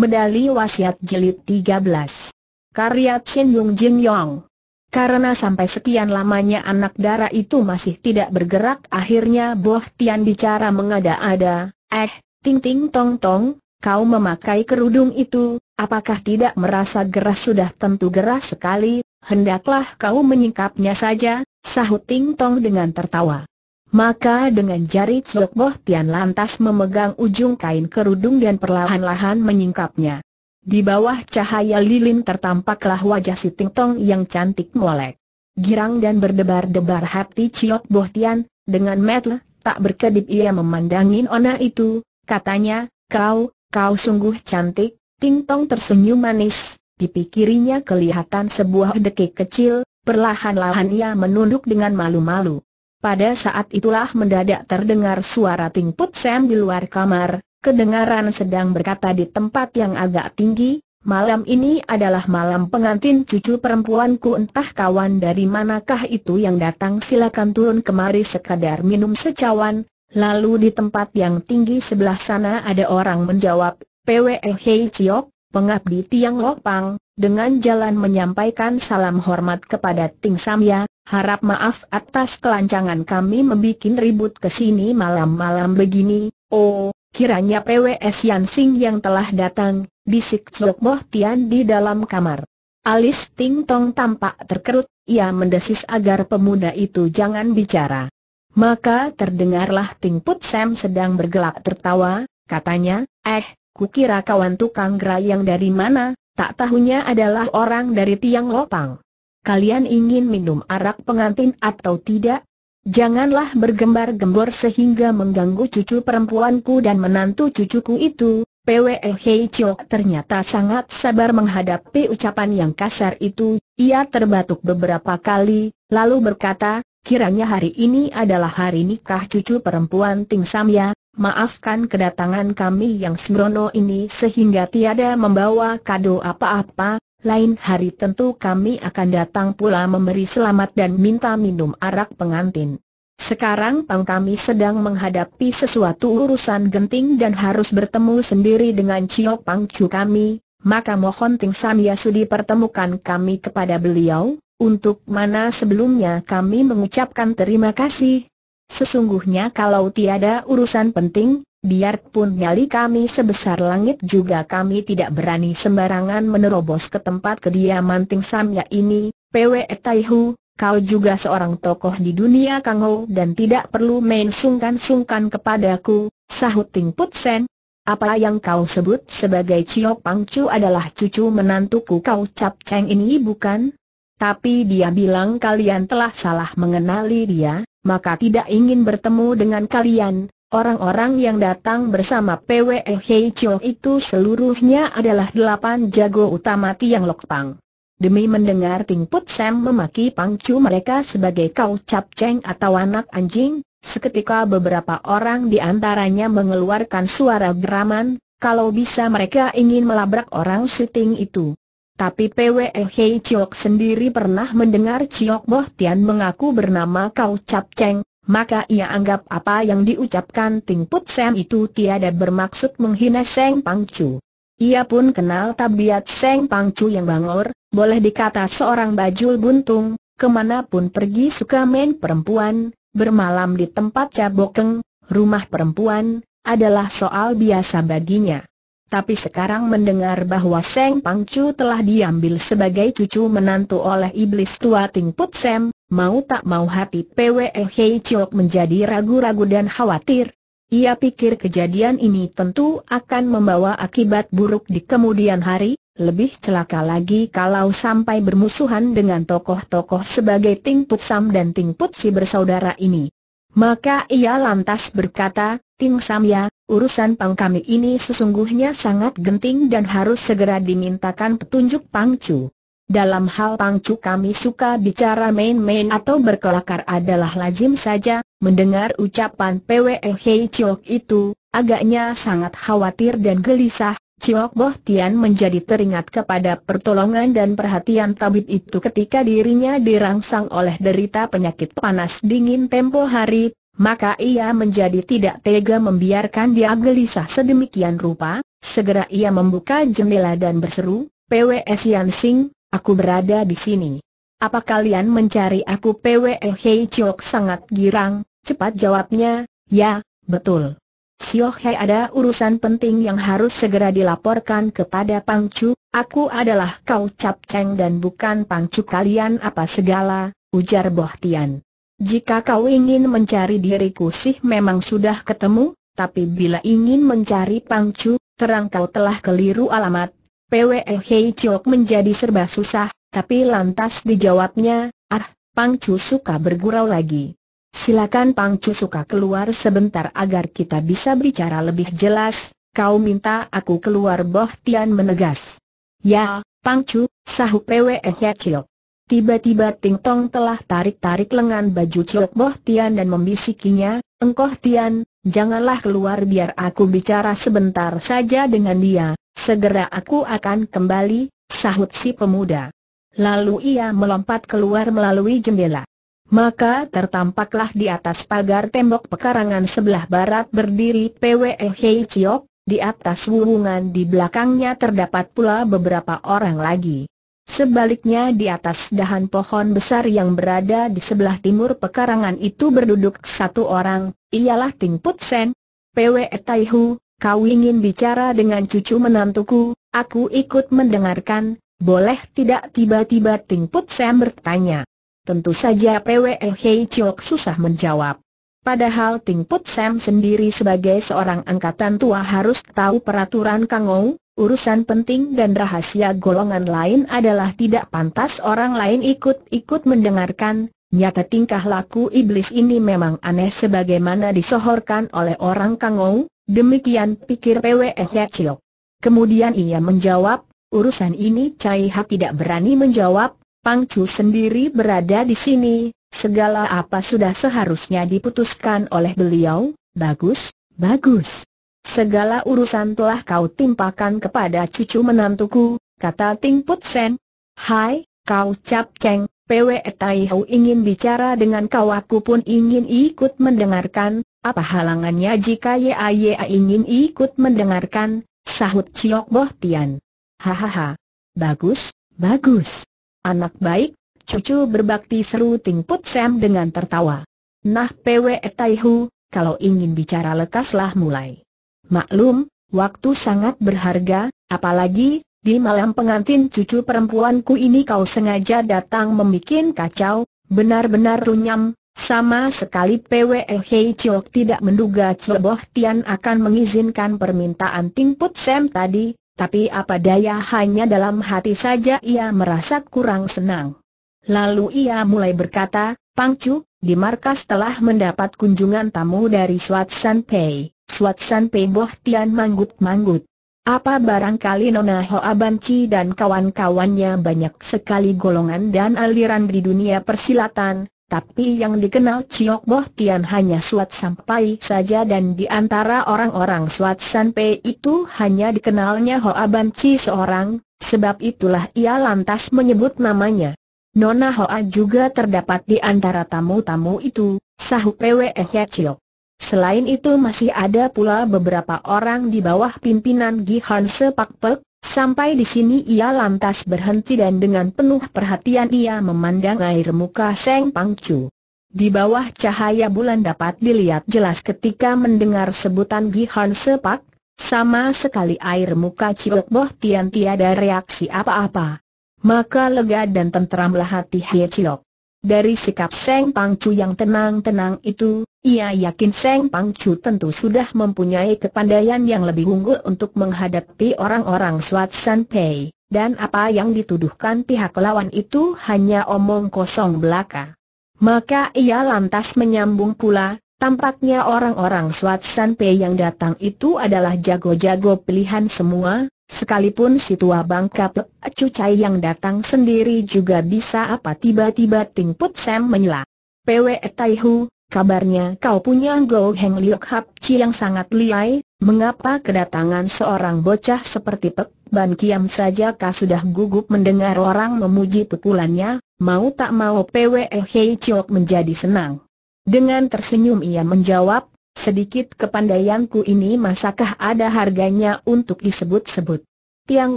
Medali Wasiat Jilid 13 Karya Chen Yung Jin Yong Karena sampai sekian lamanya anak darah itu masih tidak bergerak Akhirnya Boh Tian bicara mengada-ada Eh, Ting Ting Tong Tong, kau memakai kerudung itu Apakah tidak merasa gerah sudah tentu gerah sekali Hendaklah kau menyingkapnya saja Sahut Ting Tong dengan tertawa maka dengan jari Cok Boh Tian lantas memegang ujung kain kerudung dan perlahan-lahan menyingkapnya. Di bawah cahaya lilin tertampaklah wajah si Ting Tong yang cantik molek. Girang dan berdebar-debar hati Boh Tian, dengan metel, tak berkedip ia memandangin Ona itu, katanya, kau, kau sungguh cantik, Ting Tong tersenyum manis, dipikirinya kelihatan sebuah dekik kecil, perlahan-lahan ia menunduk dengan malu-malu. Pada saat itulah mendadak terdengar suara Ting Put Sam di luar kamar, kedengaran sedang berkata di tempat yang agak tinggi, Malam ini adalah malam pengantin cucu perempuanku entah kawan dari manakah itu yang datang silakan turun kemari sekadar minum secawan. Lalu di tempat yang tinggi sebelah sana ada orang menjawab, PWE Hei Chiok, pengabdi Tiang Lopang, dengan jalan menyampaikan salam hormat kepada Ting Samya, harap maaf atas kelancangan kami membuat ribut kesini malam-malam begini, oh, kiranya PWS Yansing yang telah datang, bisik Cok Mo Tian di dalam kamar. Alis Ting Tong tampak terkerut, ia mendesis agar pemuda itu jangan bicara. Maka terdengarlah Ting Put Sam sedang bergelak tertawa, katanya, eh, kukira kawan tukang gerai yang dari mana, tak tahunya adalah orang dari Tiang Lopang kalian ingin minum arak pengantin atau tidak? Janganlah bergembar-gembor sehingga mengganggu cucu perempuanku dan menantu cucuku itu. PWE Hei Chok ternyata sangat sabar menghadapi ucapan yang kasar itu, ia terbatuk beberapa kali, lalu berkata, kiranya hari ini adalah hari nikah cucu perempuan Ting Sam ya, maafkan kedatangan kami yang sembrono ini sehingga tiada membawa kado apa-apa, lain hari tentu kami akan datang pula memberi selamat dan minta minum arak pengantin. Sekarang Pang kami sedang menghadapi sesuatu urusan genting dan harus bertemu sendiri dengan Cio Pang Chu kami, maka mohon Ting Sam Yasudi pertemukan kami kepada beliau, untuk mana sebelumnya kami mengucapkan terima kasih. Sesungguhnya kalau tiada urusan penting, Biarpun nyali kami sebesar langit juga kami tidak berani sembarangan menerobos ke tempat kediaman Ting Samya ini, PW Taihu, kau juga seorang tokoh di dunia Kangho dan tidak perlu main sungkan-sungkan kepadaku, sahut Ting Put Sen. Apa yang kau sebut sebagai Pang Pangcu adalah cucu menantuku kau Cap Cheng ini bukan? Tapi dia bilang kalian telah salah mengenali dia, maka tidak ingin bertemu dengan kalian, Orang-orang yang datang bersama PWE Hei Chiu itu seluruhnya adalah delapan jago utama Tiang Lok Pang. Demi mendengar Ting Put Sam memaki Pang pangcu mereka sebagai kau cap ceng atau anak anjing, seketika beberapa orang di antaranya mengeluarkan suara geraman, kalau bisa mereka ingin melabrak orang syuting itu. Tapi PWE Hei Chiok sendiri pernah mendengar Chiok Boh Tian mengaku bernama Kau Cap Cheng, maka ia anggap apa yang diucapkan Ting Put Sam itu tiada bermaksud menghina Seng Pang Pangcu. Ia pun kenal tabiat Seng Pang Pangcu yang bangor, boleh dikata seorang bajul buntung, kemanapun pergi suka main perempuan, bermalam di tempat cabokeng, rumah perempuan, adalah soal biasa baginya. Tapi sekarang mendengar bahwa Seng Pang Pangcu telah diambil sebagai cucu menantu oleh iblis tua Ting Put Sam, Mau tak mau hati PWE Hei Chok menjadi ragu-ragu dan khawatir. Ia pikir kejadian ini tentu akan membawa akibat buruk di kemudian hari, lebih celaka lagi kalau sampai bermusuhan dengan tokoh-tokoh sebagai Ting Put Sam dan Ting Put Si bersaudara ini. Maka ia lantas berkata, Ting Sam ya, urusan Pang kami ini sesungguhnya sangat genting dan harus segera dimintakan petunjuk Pang Chu. Dalam hal pangcu kami suka bicara main-main atau berkelakar adalah lazim saja, mendengar ucapan PWE Hei Chiok itu, agaknya sangat khawatir dan gelisah, Chiok Boh Tian menjadi teringat kepada pertolongan dan perhatian tabib itu ketika dirinya dirangsang oleh derita penyakit panas dingin tempo hari, maka ia menjadi tidak tega membiarkan dia gelisah sedemikian rupa, segera ia membuka jendela dan berseru, PWS Sian Sing, Aku berada di sini. Apa kalian mencari aku PWE Hei Chok sangat girang, cepat jawabnya, ya, betul. Sio Hei ada urusan penting yang harus segera dilaporkan kepada Pang Chu, aku adalah kau Cap Cheng dan bukan Pang Chu kalian apa segala, ujar Boh Tian. Jika kau ingin mencari diriku sih memang sudah ketemu, tapi bila ingin mencari Pang Chu, terang kau telah keliru alamat, PWE Hei Chok menjadi serba susah, tapi lantas dijawabnya, ah, Pang Chu suka bergurau lagi. Silakan Pang Chu suka keluar sebentar agar kita bisa bicara lebih jelas, kau minta aku keluar Boh Tian menegas. Ya, Pang Chu, sahut PWE Hei Chok. Tiba-tiba Ting Tong telah tarik-tarik lengan baju Chok Boh Tian dan membisikinya, engkau Tian, janganlah keluar biar aku bicara sebentar saja dengan dia, Segera aku akan kembali, sahut si pemuda. Lalu ia melompat keluar melalui jendela. Maka tertampaklah di atas pagar tembok pekarangan sebelah barat berdiri PWE Hei Chiok, di atas wuwungan di belakangnya terdapat pula beberapa orang lagi. Sebaliknya di atas dahan pohon besar yang berada di sebelah timur pekarangan itu berduduk satu orang, ialah Ting Put Sen. PWE Hu kau ingin bicara dengan cucu menantuku, aku ikut mendengarkan, boleh tidak tiba-tiba Ting Put Sam bertanya. Tentu saja PWE Hei Chok susah menjawab. Padahal Ting Put Sam sendiri sebagai seorang angkatan tua harus tahu peraturan Kangou, urusan penting dan rahasia golongan lain adalah tidak pantas orang lain ikut-ikut mendengarkan, Nyata tingkah laku iblis ini memang aneh sebagaimana disohorkan oleh orang Kangou, Demikian pikir PWS Hechil. Ya, Kemudian ia menjawab, urusan ini Cai Hak tidak berani menjawab, Pang Chu sendiri berada di sini, segala apa sudah seharusnya diputuskan oleh beliau, bagus, bagus. Segala urusan telah kau timpakan kepada cucu menantuku, kata Ting Put Sen. Hai, kau Cap Cheng, PW Tai ingin bicara dengan kau aku pun ingin ikut mendengarkan, apa halangannya jika Yaya ingin ikut mendengarkan, sahut Ciok Boh Tian. Hahaha. Bagus, bagus. Anak baik, cucu berbakti seru Ting Put Sam dengan tertawa. Nah Pwe Taihu, kalau ingin bicara lekaslah mulai. Maklum, waktu sangat berharga, apalagi, di malam pengantin cucu perempuanku ini kau sengaja datang membuat kacau, benar-benar runyam, sama sekali Pwe Hei Chok tidak menduga Ceboh Tian akan mengizinkan permintaan Ting Put Sam tadi, tapi apa daya hanya dalam hati saja ia merasa kurang senang. Lalu ia mulai berkata, Pang Chu, di markas telah mendapat kunjungan tamu dari Swat San Pei, Swat San Pei Boh Tian manggut-manggut. Apa barangkali Nona Hoa Banci dan kawan-kawannya banyak sekali golongan dan aliran di dunia persilatan, tapi yang dikenal Ciok Boh Tian hanya Suat Sampai saja dan di antara orang-orang Suat Sampai itu hanya dikenalnya Hoa Ban Chi seorang, sebab itulah ia lantas menyebut namanya. Nona Hoa juga terdapat di antara tamu-tamu itu, sahut Pwe Ciok. Selain itu masih ada pula beberapa orang di bawah pimpinan Gi Han Pek, Sampai di sini ia lantas berhenti dan dengan penuh perhatian ia memandang air muka Seng Pangcu. Di bawah cahaya bulan dapat dilihat jelas ketika mendengar sebutan Gihan Sepak, sama sekali air muka Cilok Boh Tian tiada reaksi apa-apa. Maka lega dan tentramlah hati Hye Cilok. Dari sikap Seng Pangcu yang tenang-tenang itu, ia yakin Seng Pangcu tentu sudah mempunyai kepandaian yang lebih unggul untuk menghadapi orang-orang Swat San Pei, dan apa yang dituduhkan pihak lawan itu hanya omong kosong belaka. Maka ia lantas menyambung pula, tampaknya orang-orang Swat San Pei yang datang itu adalah jago-jago pilihan semua, Sekalipun si tua bangka pecu Cucai yang datang sendiri juga bisa apa tiba-tiba Ting Put Sam menyela. PW Taihu, kabarnya kau punya Go Heng Liok Hap Chi yang sangat liai, mengapa kedatangan seorang bocah seperti Pek Ban Kiam saja kau sudah gugup mendengar orang memuji pukulannya, mau tak mau PW e Hei Chiok menjadi senang. Dengan tersenyum ia menjawab, Sedikit kepandaianku ini masakah ada harganya untuk disebut-sebut. Tiang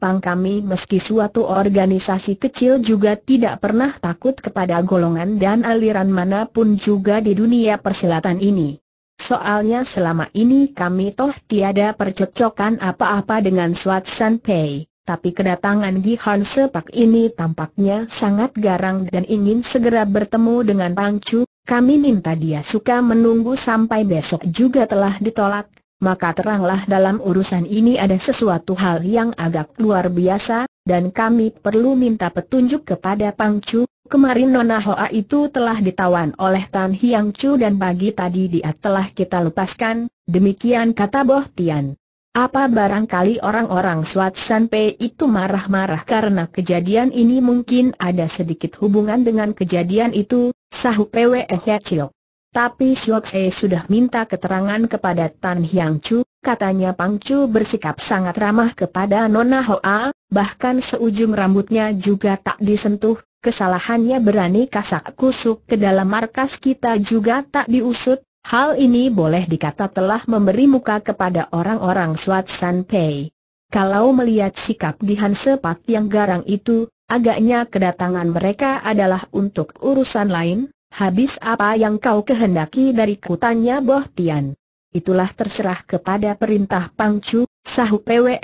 pang kami meski suatu organisasi kecil juga tidak pernah takut kepada golongan dan aliran manapun juga di dunia persilatan ini. Soalnya selama ini kami toh tiada percocokan apa-apa dengan Swat San Pei tapi kedatangan Gi Sepak ini tampaknya sangat garang dan ingin segera bertemu dengan Pang Chu. Kami minta dia suka menunggu sampai besok juga telah ditolak, maka teranglah dalam urusan ini ada sesuatu hal yang agak luar biasa, dan kami perlu minta petunjuk kepada Pang Chu. Kemarin Nona Hoa itu telah ditawan oleh Tan Hiang Chu dan pagi tadi dia telah kita lepaskan, demikian kata Boh Tian. Apa barangkali orang-orang swat Sanpei itu marah-marah karena kejadian ini mungkin ada sedikit hubungan dengan kejadian itu, sahut PWE eh Hechil. Ya Tapi Siok Se sudah minta keterangan kepada Tan Hyang Chu, katanya Pang Chu bersikap sangat ramah kepada Nona Hoa, bahkan seujung rambutnya juga tak disentuh, kesalahannya berani kasak kusuk ke dalam markas kita juga tak diusut, Hal ini boleh dikata telah memberi muka kepada orang-orang Swat San Pei. Kalau melihat sikap di Han Sepak yang garang itu, agaknya kedatangan mereka adalah untuk urusan lain, habis apa yang kau kehendaki dari kutanya Boh Tian. Itulah terserah kepada perintah Pangcu, sahut PWE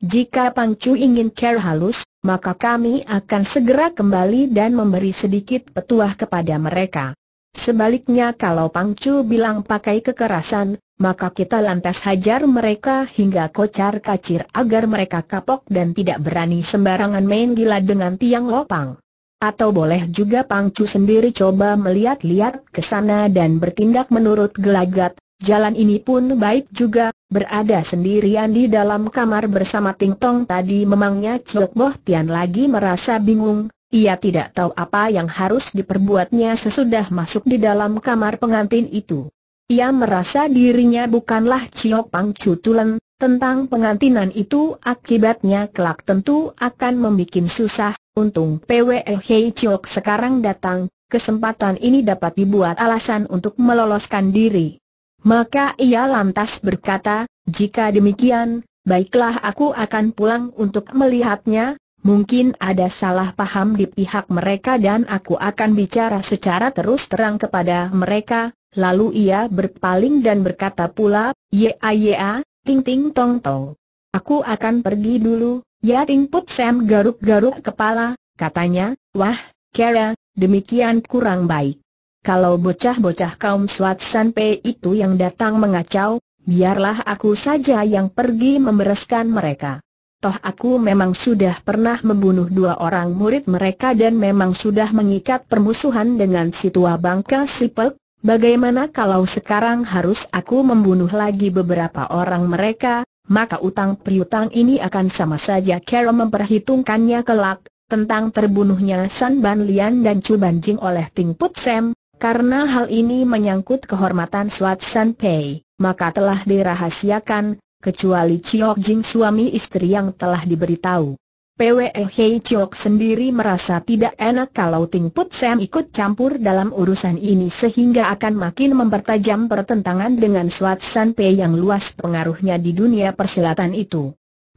Jika Pangcu ingin care halus, maka kami akan segera kembali dan memberi sedikit petuah kepada mereka. Sebaliknya kalau Pangcu bilang pakai kekerasan, maka kita lantas hajar mereka hingga kocar kacir agar mereka kapok dan tidak berani sembarangan main gila dengan tiang lopang. Atau boleh juga Pangcu sendiri coba melihat-lihat ke sana dan bertindak menurut gelagat, jalan ini pun baik juga, berada sendirian di dalam kamar bersama Ting Tong tadi memangnya Ciok Boh Tian lagi merasa bingung, ia tidak tahu apa yang harus diperbuatnya sesudah masuk di dalam kamar pengantin itu. Ia merasa dirinya bukanlah Ciok Pang Cutulen, tentang pengantinan itu akibatnya kelak tentu akan membuat susah, untung PWE Hei Ciok sekarang datang, kesempatan ini dapat dibuat alasan untuk meloloskan diri. Maka ia lantas berkata, jika demikian, baiklah aku akan pulang untuk melihatnya, Mungkin ada salah paham di pihak mereka dan aku akan bicara secara terus terang kepada mereka. Lalu ia berpaling dan berkata pula, Ya ya, ting ting tong tong. Aku akan pergi dulu, ya ting put Sam garuk-garuk kepala, katanya, wah, Kara, demikian kurang baik. Kalau bocah-bocah kaum Swat Sanpe itu yang datang mengacau, biarlah aku saja yang pergi membereskan mereka. Toh aku memang sudah pernah membunuh dua orang murid mereka dan memang sudah mengikat permusuhan dengan si tua bangka Sipek, bagaimana kalau sekarang harus aku membunuh lagi beberapa orang mereka, maka utang priutang ini akan sama saja Kero memperhitungkannya kelak, tentang terbunuhnya San Ban Lian dan Chu Ban Jing oleh Ting Put Sam, karena hal ini menyangkut kehormatan Swat San Pei, maka telah dirahasiakan, kecuali Chiok Jing suami istri yang telah diberitahu. PWE Hei Chiok sendiri merasa tidak enak kalau Ting Put Sam ikut campur dalam urusan ini sehingga akan makin mempertajam pertentangan dengan Swat San Pei yang luas pengaruhnya di dunia persilatan itu.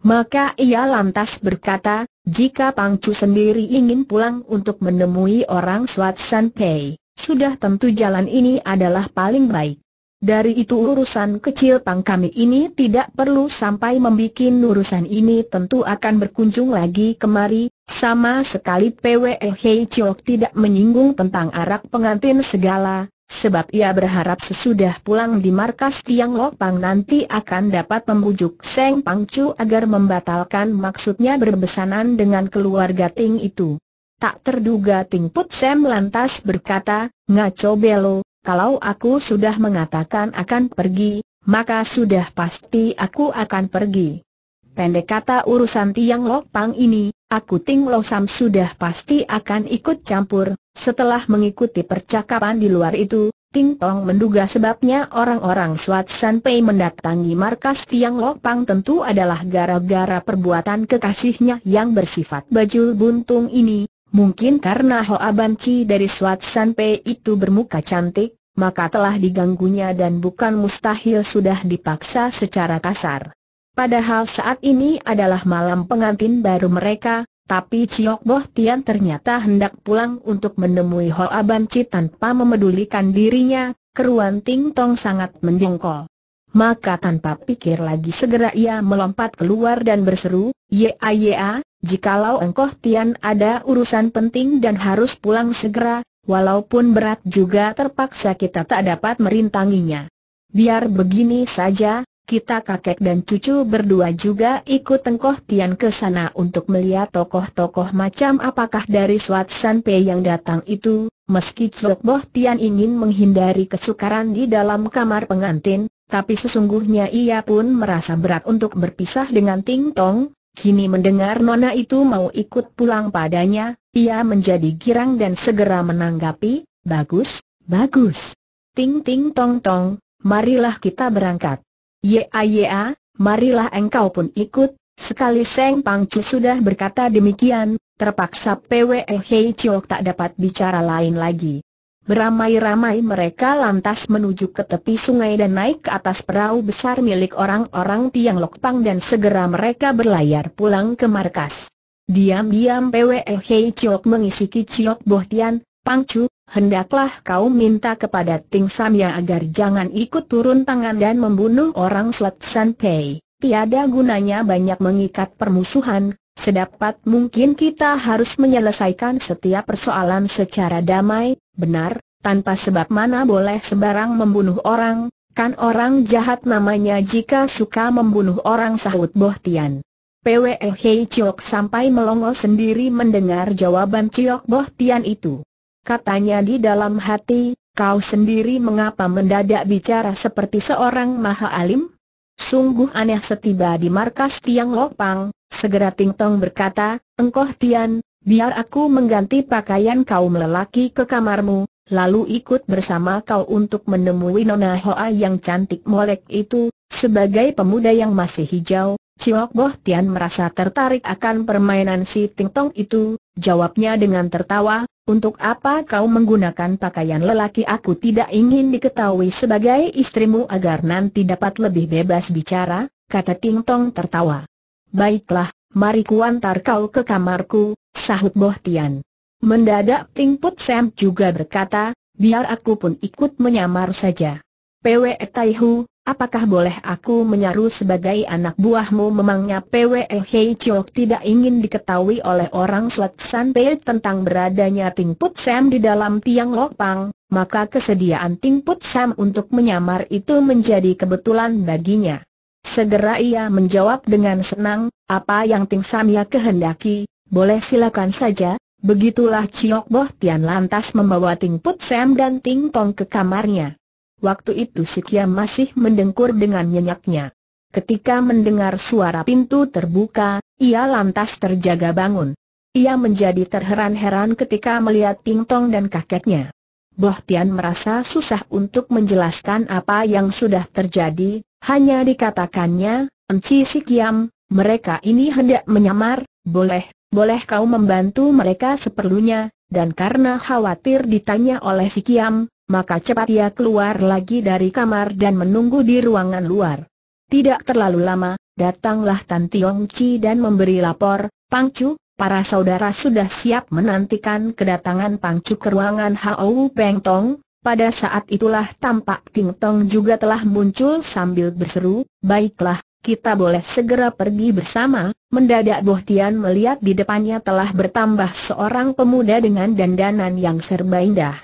Maka ia lantas berkata, jika Pang Chu sendiri ingin pulang untuk menemui orang Swat San Pei, sudah tentu jalan ini adalah paling baik. Dari itu urusan kecil pang kami ini tidak perlu sampai membuat urusan ini tentu akan berkunjung lagi kemari, sama sekali PWE Hei tidak menyinggung tentang arak pengantin segala, sebab ia berharap sesudah pulang di markas Tiang Lok Pang nanti akan dapat membujuk Seng Chu agar membatalkan maksudnya berbesanan dengan keluarga Ting itu. Tak terduga Ting Put Sam lantas berkata, Ngaco Belo, kalau aku sudah mengatakan akan pergi, maka sudah pasti aku akan pergi. Pendek kata urusan Tiang Pang ini, aku Ting Lo Sam sudah pasti akan ikut campur. Setelah mengikuti percakapan di luar itu, Ting Tong menduga sebabnya orang-orang Swat San Pei mendatangi markas Tiang Lok Pang tentu adalah gara-gara perbuatan kekasihnya yang bersifat baju buntung ini. Mungkin karena Hoa Banci dari Swat San Pei itu bermuka cantik, maka telah diganggunya dan bukan mustahil sudah dipaksa secara kasar. Padahal saat ini adalah malam pengantin baru mereka, tapi Ciok Boh Tian ternyata hendak pulang untuk menemui Ho Aban Ci tanpa memedulikan dirinya, keruan Ting Tong sangat menjengkol. Maka tanpa pikir lagi segera ia melompat keluar dan berseru, Ya Ya, jikalau engkau Tian ada urusan penting dan harus pulang segera, Walaupun berat juga terpaksa kita tak dapat merintanginya. Biar begini saja, kita kakek dan cucu berdua juga ikut tengkoh tian ke sana untuk melihat tokoh-tokoh macam apakah dari swat San Pei yang datang itu, meski Chok Boh Tian ingin menghindari kesukaran di dalam kamar pengantin, tapi sesungguhnya ia pun merasa berat untuk berpisah dengan Ting Tong, Kini mendengar Nona itu mau ikut pulang padanya, ia menjadi girang dan segera menanggapi, bagus, bagus. Ting ting tong tong, marilah kita berangkat. Ya ya, marilah engkau pun ikut, Sekali Seng Pangcu sudah berkata demikian, terpaksa PWE Hei Chiok tak dapat bicara lain lagi. Beramai-ramai mereka lantas menuju ke tepi sungai dan naik ke atas perahu besar milik orang-orang Tiang Lokpang dan segera mereka berlayar pulang ke markas. Diam-diam PWE Hei Chiok mengisiki Chiok Bohtian, Chu, hendaklah kau minta kepada Ting Samya agar jangan ikut turun tangan dan membunuh orang Slat San Pei. Tiada gunanya banyak mengikat permusuhan, Sedapat mungkin kita harus menyelesaikan setiap persoalan secara damai, Benar, tanpa sebab mana boleh sebarang membunuh orang, kan orang jahat namanya jika suka membunuh orang sahut Bohtian. PWE Hei Chiok sampai melongo sendiri mendengar jawaban Chiok Bohtian itu. Katanya di dalam hati, kau sendiri mengapa mendadak bicara seperti seorang maha alim? Sungguh aneh setiba di markas Tiang Lokpang, segera Ting Tong berkata, Engkoh Tian, Biar aku mengganti pakaian kaum lelaki ke kamarmu, lalu ikut bersama kau untuk menemui Nona Hoa yang cantik molek itu, sebagai pemuda yang masih hijau, Ciok Boh Tian merasa tertarik akan permainan si Ting Tong itu, jawabnya dengan tertawa, untuk apa kau menggunakan pakaian lelaki aku tidak ingin diketahui sebagai istrimu agar nanti dapat lebih bebas bicara, kata Ting Tong tertawa. Baiklah, mari kuantar kau ke kamarku, sahut Boh Tian. Mendadak Ting Put Sam juga berkata, biar aku pun ikut menyamar saja. PWE Taihu, apakah boleh aku menyaru sebagai anak buahmu memangnya PWE Hei Chok tidak ingin diketahui oleh orang Slat San Pei tentang beradanya Ting Put Sam di dalam tiang pang? maka kesediaan Ting Put Sam untuk menyamar itu menjadi kebetulan baginya. Segera ia menjawab dengan senang, apa yang Ting Samia kehendaki, boleh silakan saja, Begitulah Chiok Boh Tian lantas membawa Ting Put Sam dan Ting Tong ke kamarnya. Waktu itu si Kia masih mendengkur dengan nyenyaknya. Ketika mendengar suara pintu terbuka, ia lantas terjaga bangun. Ia menjadi terheran-heran ketika melihat Ting Tong dan kakeknya. Boh Tian merasa susah untuk menjelaskan apa yang sudah terjadi, hanya dikatakannya, Enci Sikiam, mereka ini hendak menyamar, boleh, boleh kau membantu mereka seperlunya, dan karena khawatir ditanya oleh Sikiam, maka cepat ia keluar lagi dari kamar dan menunggu di ruangan luar. Tidak terlalu lama, datanglah Tan Tiong Chi dan memberi lapor, Pangcu, para saudara sudah siap menantikan kedatangan Pangcu ke ruangan Hau Peng Tong, pada saat itulah tampak Ting Tong juga telah muncul sambil berseru, baiklah, kita boleh segera pergi bersama. Mendadak Boh Tian melihat di depannya telah bertambah seorang pemuda dengan dandanan yang serba indah.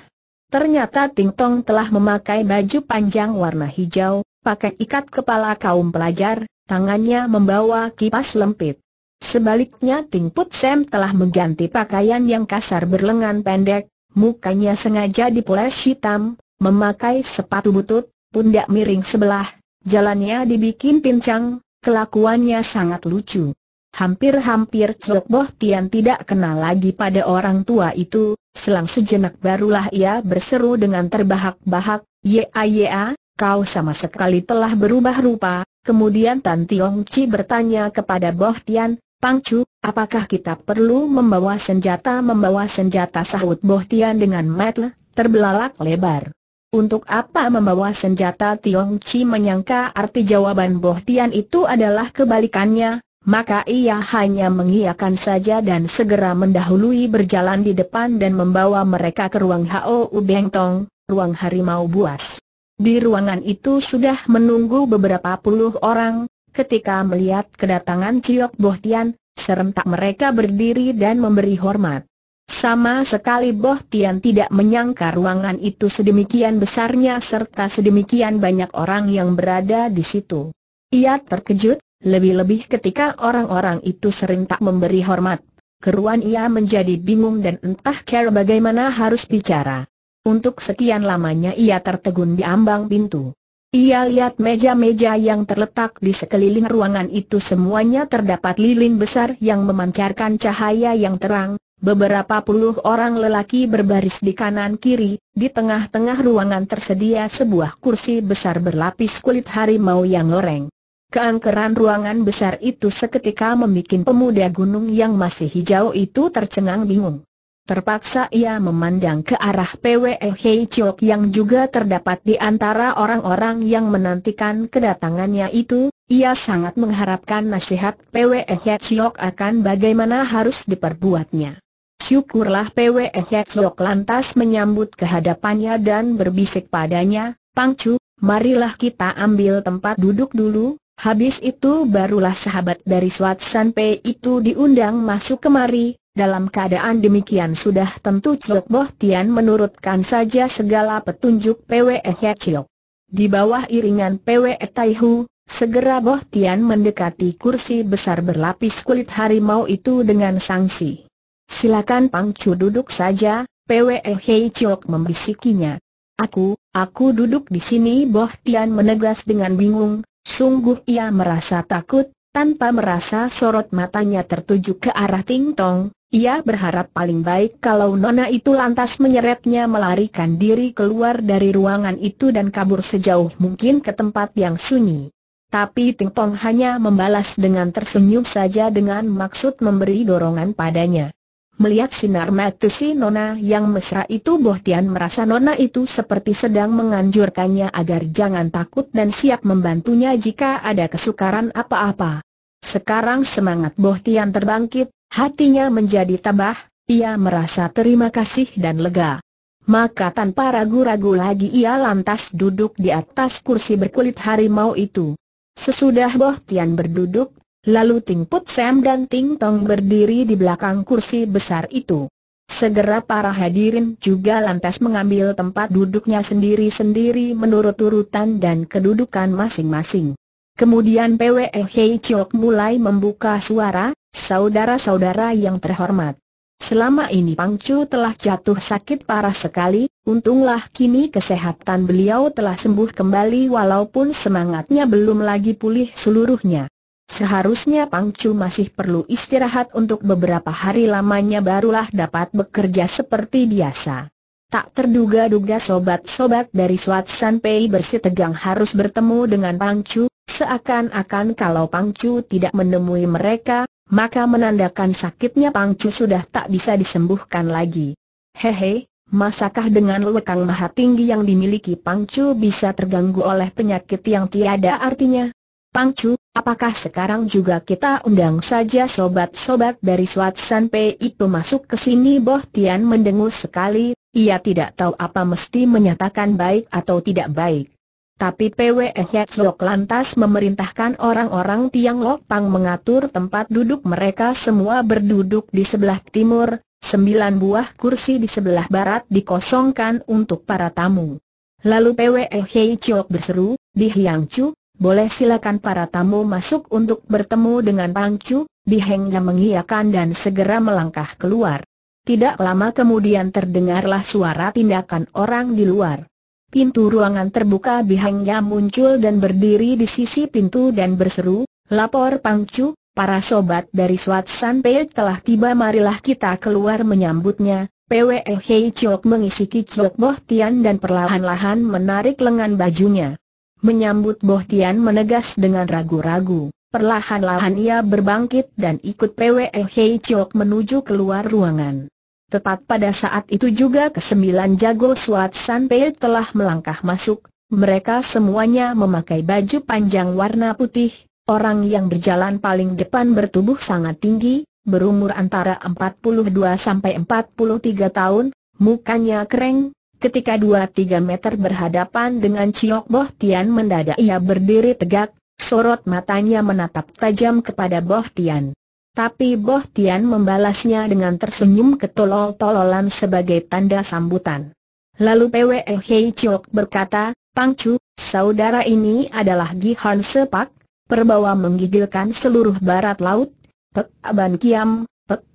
Ternyata Ting Tong telah memakai baju panjang warna hijau, pakai ikat kepala kaum pelajar, tangannya membawa kipas lempit. Sebaliknya Ting Put Sam telah mengganti pakaian yang kasar berlengan pendek, mukanya sengaja dipoles hitam, memakai sepatu butut, pundak miring sebelah, jalannya dibikin pincang, kelakuannya sangat lucu. Hampir-hampir Cok Boh Tian tidak kenal lagi pada orang tua itu, selang sejenak barulah ia berseru dengan terbahak-bahak, "Ya ya, kau sama sekali telah berubah rupa, kemudian Tan Tiong Chi bertanya kepada Boh Tian, Pangcu, apakah kita perlu membawa senjata? Membawa senjata sahut Bohtian dengan mata terbelalak lebar. Untuk apa membawa senjata Tiong Chi menyangka arti jawaban Bohtian itu adalah kebalikannya, maka ia hanya mengiyakan saja dan segera mendahului berjalan di depan dan membawa mereka ke ruang Hao U Beng Tong, ruang harimau buas. Di ruangan itu sudah menunggu beberapa puluh orang, ketika melihat kedatangan Ciok Bohtian, serentak mereka berdiri dan memberi hormat. Sama sekali Bohtian tidak menyangka ruangan itu sedemikian besarnya serta sedemikian banyak orang yang berada di situ. Ia terkejut, lebih-lebih ketika orang-orang itu serentak memberi hormat. Keruan ia menjadi bingung dan entah kira bagaimana harus bicara. Untuk sekian lamanya ia tertegun di ambang pintu. Ia lihat meja-meja yang terletak di sekeliling ruangan itu semuanya terdapat lilin besar yang memancarkan cahaya yang terang, beberapa puluh orang lelaki berbaris di kanan kiri, di tengah-tengah ruangan tersedia sebuah kursi besar berlapis kulit harimau yang loreng. Keangkeran ruangan besar itu seketika membuat pemuda gunung yang masih hijau itu tercengang bingung. Terpaksa ia memandang ke arah PWE Hei Chok yang juga terdapat di antara orang-orang yang menantikan kedatangannya itu, ia sangat mengharapkan nasihat PWE Hei Chok akan bagaimana harus diperbuatnya. Syukurlah PWE Hei Chok lantas menyambut kehadapannya dan berbisik padanya, Pangcu, marilah kita ambil tempat duduk dulu, habis itu barulah sahabat dari Swat Sanpe itu diundang masuk kemari, dalam keadaan demikian sudah tentu Chok Boh Tian menurutkan saja segala petunjuk PWE Hechil. Di bawah iringan PWE Hu, segera Boh Tian mendekati kursi besar berlapis kulit harimau itu dengan sanksi. Silakan Pang Chu duduk saja, PWE Hechil membisikinya. Aku, aku duduk di sini Boh Tian menegas dengan bingung, sungguh ia merasa takut, tanpa merasa sorot matanya tertuju ke arah Ting Tong, ia berharap paling baik kalau Nona itu lantas menyeretnya melarikan diri keluar dari ruangan itu dan kabur sejauh mungkin ke tempat yang sunyi. Tapi Ting Tong hanya membalas dengan tersenyum saja dengan maksud memberi dorongan padanya. Melihat sinar mata si Nona yang mesra itu Tian merasa Nona itu seperti sedang menganjurkannya agar jangan takut dan siap membantunya jika ada kesukaran apa-apa. Sekarang semangat Tian terbangkit, hatinya menjadi tabah, ia merasa terima kasih dan lega. Maka tanpa ragu-ragu lagi ia lantas duduk di atas kursi berkulit harimau itu. Sesudah Tian berduduk, Lalu Ting Put Sam dan Ting Tong berdiri di belakang kursi besar itu. Segera para hadirin juga lantas mengambil tempat duduknya sendiri-sendiri menurut urutan dan kedudukan masing-masing. Kemudian PWE Hei Chok mulai membuka suara, saudara-saudara yang terhormat. Selama ini Pang Chu telah jatuh sakit parah sekali, untunglah kini kesehatan beliau telah sembuh kembali walaupun semangatnya belum lagi pulih seluruhnya. Seharusnya Pangcu masih perlu istirahat untuk beberapa hari lamanya barulah dapat bekerja seperti biasa. Tak terduga-duga sobat-sobat dari San Sanpei bersitegang harus bertemu dengan Pangcu, seakan-akan kalau Pangcu tidak menemui mereka, maka menandakan sakitnya Pangcu sudah tak bisa disembuhkan lagi. Hehe, masakah dengan lekang maha tinggi yang dimiliki Pangcu bisa terganggu oleh penyakit yang tiada artinya? Pangcu, apakah sekarang juga kita undang saja sobat-sobat dari swat San Pei itu masuk ke sini? Boh Tian mendengus sekali, ia tidak tahu apa mesti menyatakan baik atau tidak baik. Tapi PWE Hetzlok lantas memerintahkan orang-orang Tiang Lok Pang mengatur tempat duduk mereka semua berduduk di sebelah timur, sembilan buah kursi di sebelah barat dikosongkan untuk para tamu. Lalu PWE Hei Chok berseru, di Hiang Chu, boleh silakan para tamu masuk untuk bertemu dengan Pang Chu, yang mengiyakan dan segera melangkah keluar. Tidak lama kemudian terdengarlah suara tindakan orang di luar. Pintu ruangan terbuka Bi yang ya muncul dan berdiri di sisi pintu dan berseru, lapor Pang Chu, para sobat dari Swat San Pei telah tiba marilah kita keluar menyambutnya, PWE Hei Chok mengisi Chok Boh Tian dan perlahan-lahan menarik lengan bajunya. Menyambut Bohtian menegas dengan ragu-ragu. Perlahan-lahan ia berbangkit dan ikut PWE Hei Chok menuju keluar ruangan. Tepat pada saat itu juga kesembilan jago Suat San Pei telah melangkah masuk, mereka semuanya memakai baju panjang warna putih, orang yang berjalan paling depan bertubuh sangat tinggi, berumur antara 42 sampai 43 tahun, mukanya kering, Ketika dua-tiga meter berhadapan dengan Ciok Boh Tian mendadak ia berdiri tegak, sorot matanya menatap tajam kepada Boh Tian. Tapi Boh Tian membalasnya dengan tersenyum ketolol-tololan sebagai tanda sambutan. Lalu Pwe Hei Ciok berkata, Pang Chu, saudara ini adalah Gi Han Sepak, perbawa menggigilkan seluruh barat laut, Pek Aban Kiam,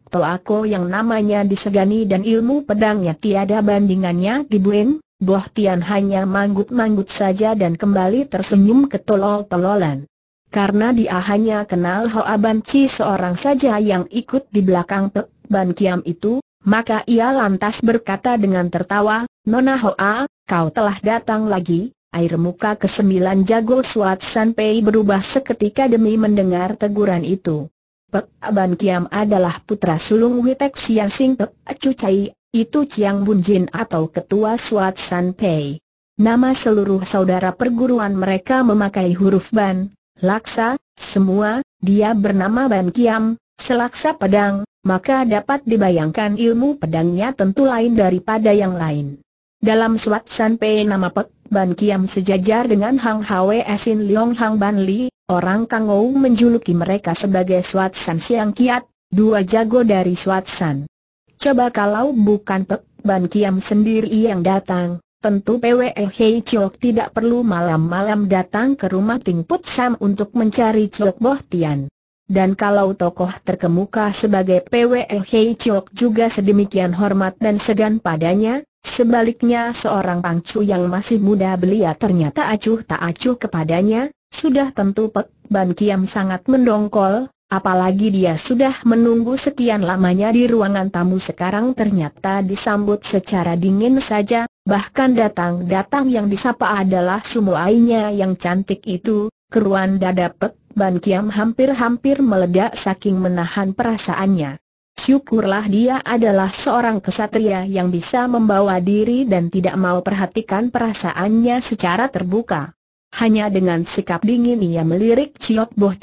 Toako yang namanya disegani dan ilmu pedangnya tiada bandingannya di Buen, Boh Tian hanya manggut-manggut saja dan kembali tersenyum ketolol-tololan. Karena dia hanya kenal Hoa Ban Chi seorang saja yang ikut di belakang Pek Ban Kiam itu, maka ia lantas berkata dengan tertawa, Nona Hoa, kau telah datang lagi, Air muka kesembilan jago Suat Sanpei berubah seketika demi mendengar teguran itu. Pek Aban Kiam adalah putra sulung Witek Siang Sing Pek Acu Cai, itu Chiang Bun Jin atau Ketua Suat San Pei. Nama seluruh saudara perguruan mereka memakai huruf Ban, Laksa, semua, dia bernama Ban Kiam, Selaksa Pedang, maka dapat dibayangkan ilmu pedangnya tentu lain daripada yang lain. Dalam Suat San Pei nama Pek Ban Kiam sejajar dengan Hang Hwe Sin Leong Hang Ban Li, Orang Kangou menjuluki mereka sebagai Swat San Siang Kiat, dua jago dari Swat San. Coba kalau bukan Pek Ban Kiam sendiri yang datang, tentu PWE Hei Chok tidak perlu malam-malam datang ke rumah Ting Put Sam untuk mencari Chok Boh Tian. Dan kalau tokoh terkemuka sebagai PWE Hei Chok juga sedemikian hormat dan segan padanya, sebaliknya seorang Pang Chu yang masih muda belia ternyata acuh tak acuh kepadanya, sudah tentu Pek Ban Kiam sangat mendongkol, apalagi dia sudah menunggu sekian lamanya di ruangan tamu sekarang ternyata disambut secara dingin saja, bahkan datang-datang yang disapa adalah sumuainya yang cantik itu, keruan dada Pek Ban Kiam hampir-hampir meledak saking menahan perasaannya. Syukurlah dia adalah seorang kesatria yang bisa membawa diri dan tidak mau perhatikan perasaannya secara terbuka. Hanya dengan sikap dingin ia melirik Ciot Boh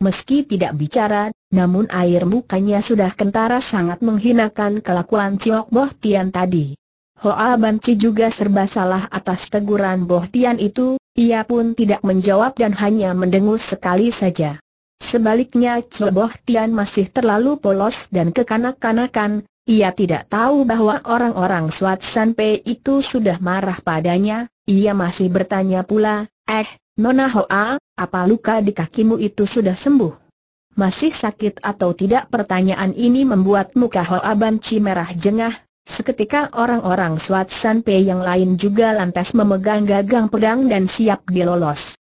meski tidak bicara, namun air mukanya sudah kentara sangat menghinakan kelakuan Ciot Boh tadi. Hoa Banci juga serba salah atas teguran Boh itu, ia pun tidak menjawab dan hanya mendengus sekali saja. Sebaliknya Ciot Boh masih terlalu polos dan kekanak-kanakan, ia tidak tahu bahwa orang-orang Suat Sanpe itu sudah marah padanya, ia masih bertanya pula, Eh, Nona Hoa, apa luka di kakimu itu sudah sembuh? Masih sakit atau tidak pertanyaan ini membuat muka Hoa Banci merah jengah, seketika orang-orang Suat Sanpe yang lain juga lantas memegang gagang pedang dan siap dilolos.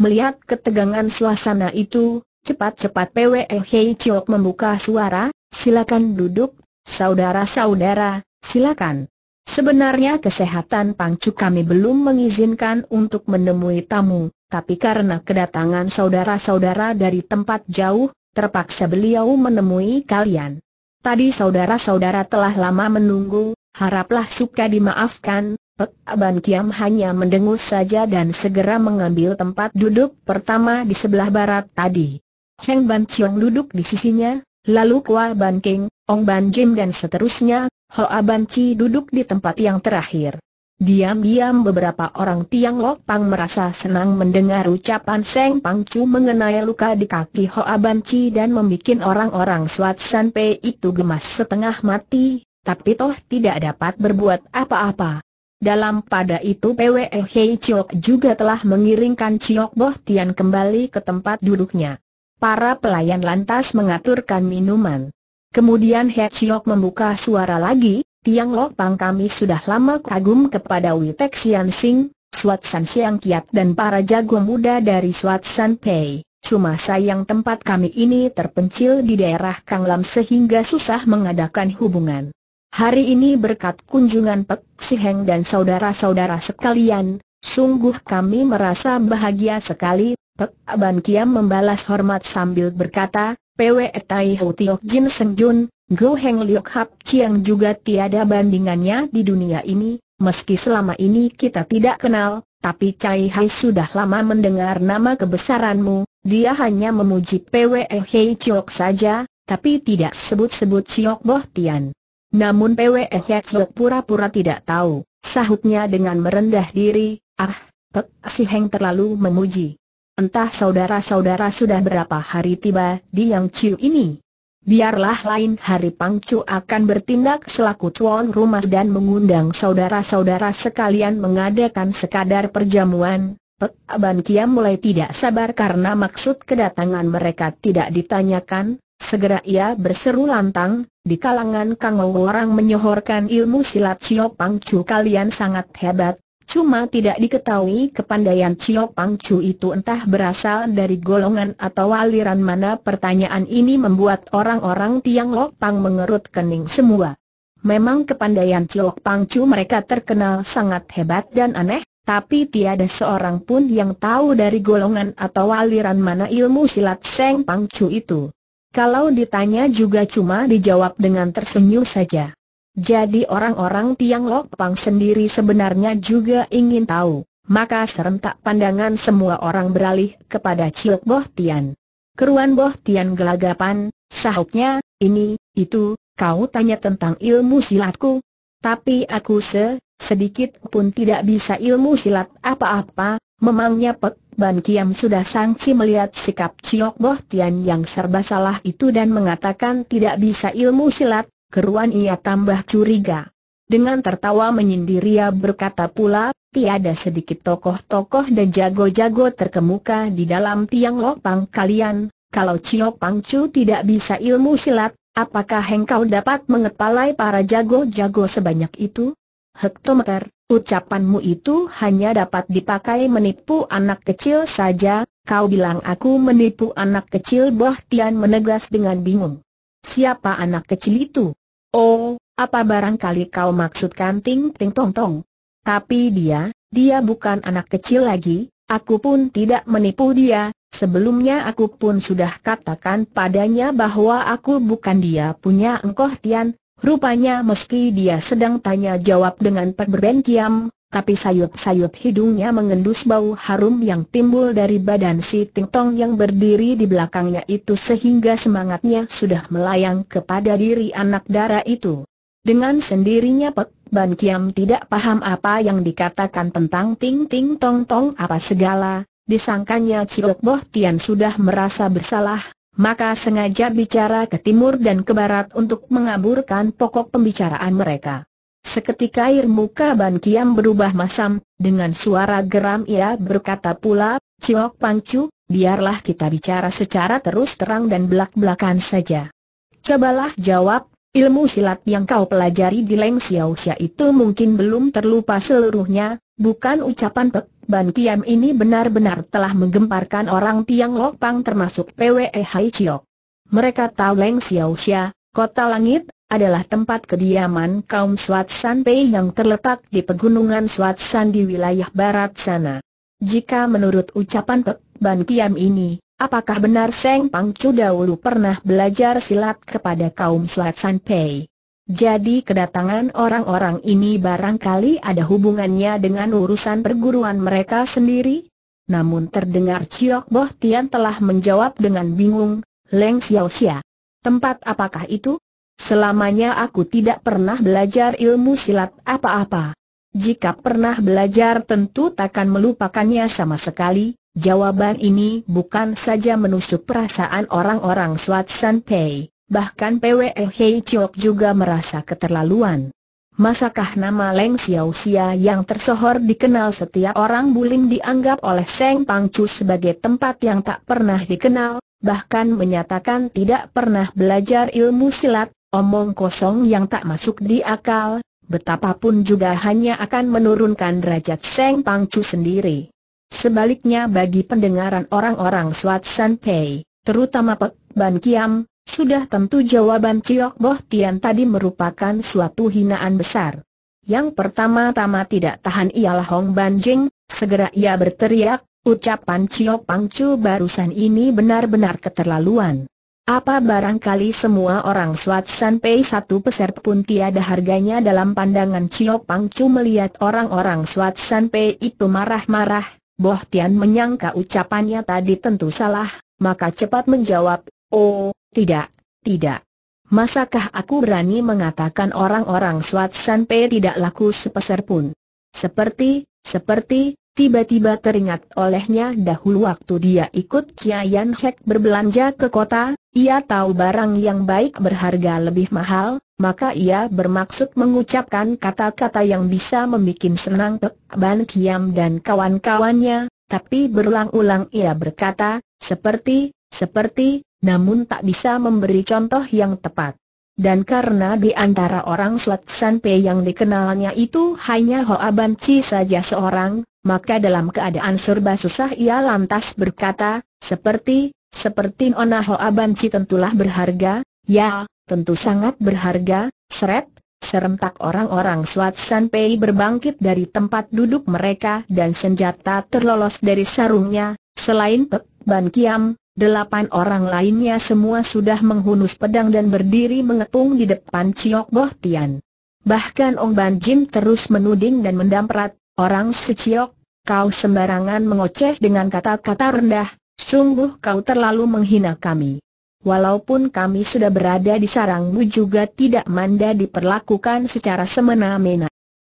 Melihat ketegangan suasana itu, cepat-cepat PWE Hei Chiok membuka suara, silakan duduk, saudara-saudara, silakan. Sebenarnya kesehatan Pangcu kami belum mengizinkan untuk menemui tamu, tapi karena kedatangan saudara-saudara dari tempat jauh, terpaksa beliau menemui kalian. Tadi saudara-saudara telah lama menunggu, haraplah suka dimaafkan, Pek Aban Kiam hanya mendengus saja dan segera mengambil tempat duduk pertama di sebelah barat tadi. Heng Ban Chiong duduk di sisinya, lalu Kua Ban King, Ong Ban Jim dan seterusnya, Ho Ban Chi duduk di tempat yang terakhir. Diam-diam beberapa orang Tiang Lok Pang merasa senang mendengar ucapan Seng Pang Chu mengenai luka di kaki Ho Ban Chi dan membuat orang-orang Swat San Pei itu gemas setengah mati, tapi toh tidak dapat berbuat apa-apa. Dalam pada itu Pwe Hei Chiok juga telah mengiringkan Chiok Boh Tian kembali ke tempat duduknya. Para pelayan lantas mengaturkan minuman. Kemudian He Chiok membuka suara lagi, Tiang Lok Pang kami sudah lama kagum kepada Witek Sian Sing, Suat San Siang Kiat dan para jago muda dari Suat San Pei. Cuma sayang tempat kami ini terpencil di daerah Kang Lam sehingga susah mengadakan hubungan. Hari ini berkat kunjungan Pek Siheng dan saudara-saudara sekalian, sungguh kami merasa bahagia sekali. Pek Aban Kiam membalas hormat sambil berkata, Pwe Tai Ho Tio Jin Seng Jun, Go Heng Liok Hap Chiang juga tiada bandingannya di dunia ini, meski selama ini kita tidak kenal, tapi Cai Hai sudah lama mendengar nama kebesaranmu, dia hanya memuji Pwe Hei Chiok saja, tapi tidak sebut-sebut Chiok Boh Tian. Namun Pwe Hei Chiok pura-pura tidak tahu, sahutnya dengan merendah diri, ah, Pek Si Heng terlalu memuji. Entah saudara-saudara sudah berapa hari tiba di Yang Ciu ini. Biarlah lain hari Pang Pangcu akan bertindak selaku tuan rumah dan mengundang saudara-saudara sekalian mengadakan sekadar perjamuan. Pek Aban Kiam mulai tidak sabar karena maksud kedatangan mereka tidak ditanyakan, Segera ia berseru lantang, di kalangan Kang orang menyohorkan ilmu silat Pang Pangcu kalian sangat hebat, Cuma tidak diketahui kepandaian Cio Pang Chu itu entah berasal dari golongan atau aliran mana pertanyaan ini membuat orang-orang Tiang Lok Pang mengerut kening semua. Memang kepandaian Cio Pang Chu mereka terkenal sangat hebat dan aneh, tapi tiada seorang pun yang tahu dari golongan atau aliran mana ilmu silat Seng Pang Chu itu. Kalau ditanya juga cuma dijawab dengan tersenyum saja. Jadi orang-orang Tiang Lok Pang sendiri sebenarnya juga ingin tahu, maka serentak pandangan semua orang beralih kepada Ciok Boh Tian. Keruan Boh Tian gelagapan, sahutnya, ini, itu, kau tanya tentang ilmu silatku. Tapi aku se, sedikit pun tidak bisa ilmu silat apa-apa, memangnya Pek Ban Kiam sudah sangsi melihat sikap Ciok Boh Tian yang serba salah itu dan mengatakan tidak bisa ilmu silat, keruan ia tambah curiga. Dengan tertawa menyindir ia berkata pula, tiada sedikit tokoh-tokoh dan jago-jago terkemuka di dalam tiang lopang kalian, kalau Cio Pangcu tidak bisa ilmu silat, apakah engkau dapat mengepalai para jago-jago sebanyak itu? Hektometer, ucapanmu itu hanya dapat dipakai menipu anak kecil saja, kau bilang aku menipu anak kecil Boh Tian menegas dengan bingung. Siapa anak kecil itu? Oh, apa barangkali kau maksudkan ting ting tong tong? Tapi dia, dia bukan anak kecil lagi, aku pun tidak menipu dia, sebelumnya aku pun sudah katakan padanya bahwa aku bukan dia punya engkau tian, rupanya meski dia sedang tanya jawab dengan perberben kiam, tapi sayup-sayup hidungnya mengendus bau harum yang timbul dari badan si Ting Tong yang berdiri di belakangnya itu sehingga semangatnya sudah melayang kepada diri anak dara itu. Dengan sendirinya Pek Ban Kiam tidak paham apa yang dikatakan tentang Ting Ting Tong Tong apa segala, disangkanya Cilok Boh Tian sudah merasa bersalah, maka sengaja bicara ke timur dan ke barat untuk mengaburkan pokok pembicaraan mereka. Seketika air muka Ban Kiam berubah masam, dengan suara geram ia berkata pula, Ciok Pangcu, biarlah kita bicara secara terus terang dan belak-belakan saja. Cobalah jawab, ilmu silat yang kau pelajari di Leng Xiao Xia itu mungkin belum terlupa seluruhnya, bukan ucapan Pek Ban Kiam ini benar-benar telah menggemparkan orang Tiang Lok Pang termasuk PWE Hai Ciok. Mereka tahu Leng Xiao Xia, kota langit, adalah tempat kediaman kaum Swat Sanpei yang terletak di pegunungan Swat San di wilayah barat sana. Jika menurut ucapan Pek Ban Kiam ini, apakah benar Seng Pangcu dahulu pernah belajar silat kepada kaum Swat Sanpei? Jadi kedatangan orang-orang ini barangkali ada hubungannya dengan urusan perguruan mereka sendiri? Namun terdengar Ciok Boh Tian telah menjawab dengan bingung, Leng Xiao Xia. Tempat apakah itu? Selamanya aku tidak pernah belajar ilmu silat apa-apa. Jika pernah belajar tentu takkan melupakannya sama sekali, jawaban ini bukan saja menusuk perasaan orang-orang swat San Pei, bahkan PWE Hei chok juga merasa keterlaluan. Masakah nama Leng Xiao Xia yang tersohor dikenal setiap orang Bulim dianggap oleh Seng Pang Pangcu sebagai tempat yang tak pernah dikenal, bahkan menyatakan tidak pernah belajar ilmu silat, Omong kosong yang tak masuk di akal, betapapun juga hanya akan menurunkan derajat Seng Pangcu sendiri. Sebaliknya bagi pendengaran orang-orang Swat San Pei, terutama Pek Ban Kiam, sudah tentu jawaban Ciok Boh Tian tadi merupakan suatu hinaan besar. Yang pertama-tama tidak tahan ialah Hong Ban Jing, segera ia berteriak, ucapan Ciok Pangcu barusan ini benar-benar keterlaluan. Apa barangkali semua orang Swat Sanpei satu peser pun tiada harganya dalam pandangan Cio Pangcu melihat orang-orang Swat Sanpei itu marah-marah, Boh Tian menyangka ucapannya tadi tentu salah, maka cepat menjawab, Oh, tidak, tidak. Masakah aku berani mengatakan orang-orang Swat Sanpei tidak laku sepeser pun? Seperti, seperti, tiba-tiba teringat olehnya dahulu waktu dia ikut Kiyan Hek berbelanja ke kota, ia tahu barang yang baik berharga lebih mahal, maka ia bermaksud mengucapkan kata-kata yang bisa membuat senang Pek Ban Kiam dan kawan-kawannya, tapi berulang-ulang ia berkata, seperti, seperti, namun tak bisa memberi contoh yang tepat. Dan karena di antara orang Swat Sanpei yang dikenalnya itu hanya Hoa Banci saja seorang, maka dalam keadaan serba susah ia lantas berkata, seperti, seperti Nona Hoa Banci tentulah berharga, ya, tentu sangat berharga, seret, Serentak orang-orang Swat Pei berbangkit dari tempat duduk mereka dan senjata terlolos dari sarungnya, selain Pek Ban Kiam, Delapan orang lainnya semua sudah menghunus pedang dan berdiri mengepung di depan Ciok Boh Tian. Bahkan Ong Ban Jim terus menuding dan mendamprat, orang seciok, kau sembarangan mengoceh dengan kata-kata rendah, sungguh kau terlalu menghina kami. Walaupun kami sudah berada di sarangmu juga tidak manda diperlakukan secara semena-mena.